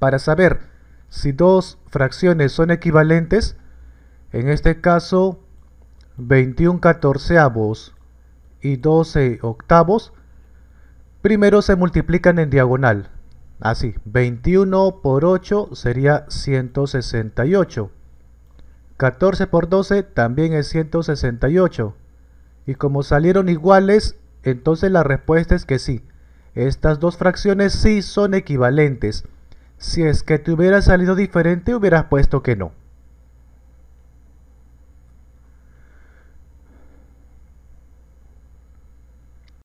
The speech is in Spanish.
para saber si dos fracciones son equivalentes, en este caso 21 catorceavos y 12 octavos, primero se multiplican en diagonal. Así, 21 por 8 sería 168. 14 por 12 también es 168. Y como salieron iguales, entonces la respuesta es que sí. Estas dos fracciones sí son equivalentes. Si es que te hubiera salido diferente, hubieras puesto que no.